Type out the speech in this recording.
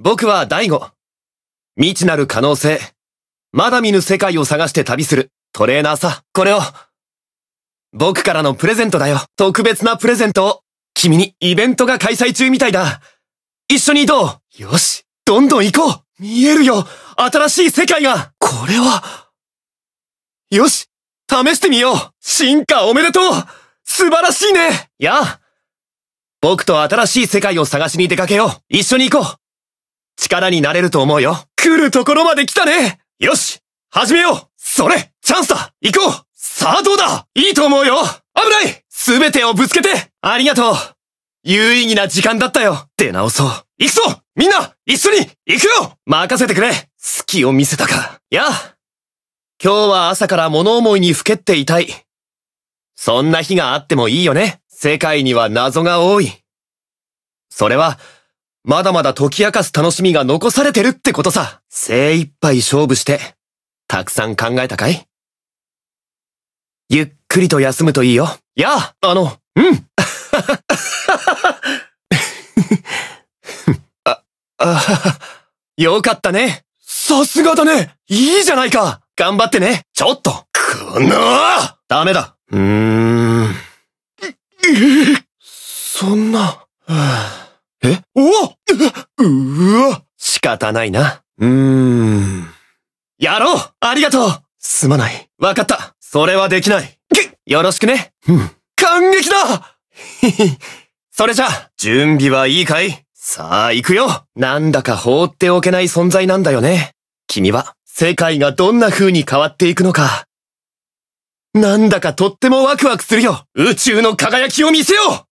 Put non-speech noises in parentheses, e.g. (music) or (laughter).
僕は大悟。未知なる可能性。まだ見ぬ世界を探して旅するトレーナーさ。これを、僕からのプレゼントだよ。特別なプレゼントを。君にイベントが開催中みたいだ。一緒にどうよし、どんどん行こう見えるよ新しい世界がこれは、よし試してみよう進化おめでとう素晴らしいねやあ僕と新しい世界を探しに出かけよう一緒に行こう力になれると思うよ。来るところまで来たねよし始めようそれチャンスだ行こうさあどうだいいと思うよ危ないすべてをぶつけてありがとう有意義な時間だったよ出直そう行くぞみんな一緒に行くよ任せてくれ隙を見せたか。やあ今日は朝から物思いにふけっていたい。そんな日があってもいいよね。世界には謎が多い。それは、まだまだ解き明かす楽しみが残されてるってことさ。精一杯勝負して、たくさん考えたかいゆっくりと休むといいよ。いや、あの、うん (laughs) あ、あ、よかったね。さすがだねいいじゃないか頑張ってねちょっとこのダメだうーん。そんな。はあえおうわ仕方ないな。うーん。やろうありがとうすまない。わかった。それはできない。よろしくね。うん。感激だ (laughs) それじゃ、準備はいいかいさあ、行くよなんだか放っておけない存在なんだよね。君は、世界がどんな風に変わっていくのか。なんだかとってもワクワクするよ宇宙の輝きを見せよう